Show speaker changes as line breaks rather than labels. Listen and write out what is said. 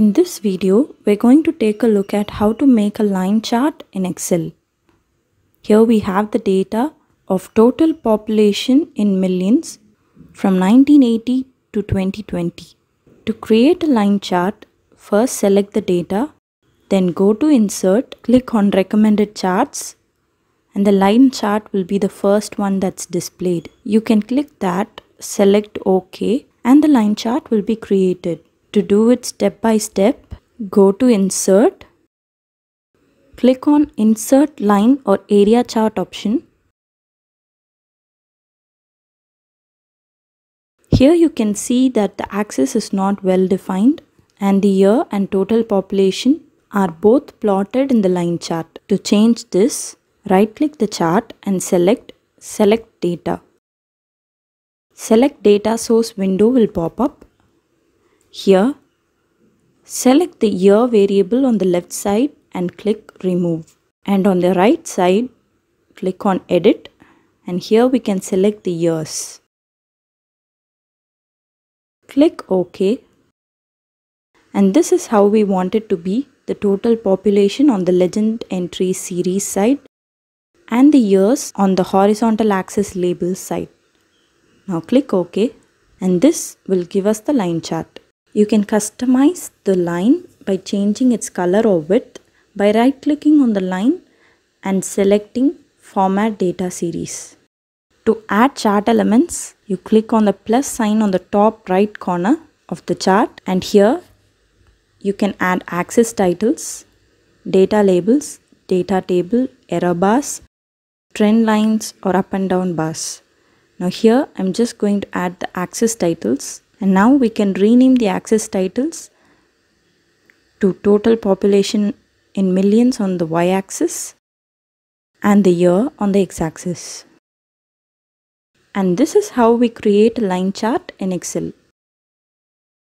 In this video, we're going to take a look at how to make a line chart in Excel. Here we have the data of total population in millions from 1980 to 2020. To create a line chart, first select the data, then go to Insert, click on Recommended Charts and the line chart will be the first one that's displayed. You can click that, select OK and the line chart will be created. To do it step by step, go to Insert. Click on
Insert Line or Area Chart option.
Here you can see that the axis is not well defined and the year and total population are both plotted in the line chart. To change this, right click the chart and select Select Data. Select Data Source window will pop up. Here, select the year variable on the left side and click remove. And on the right side, click on edit and here we can select the years.
Click OK.
And this is how we want it to be the total population on the legend entry series side and the years on the horizontal axis label side. Now click OK and this will give us the line chart. You can customize the line by changing its color or width by right clicking on the line and selecting Format Data Series. To add chart elements, you click on the plus sign on the top right corner of the chart and here you can add axis titles, data labels, data table, error bars, trend lines or up and down bars. Now here I'm just going to add the axis titles and now we can rename the axis titles to total population in millions on the y-axis and the year on the x-axis. And this
is how we create a line chart in Excel.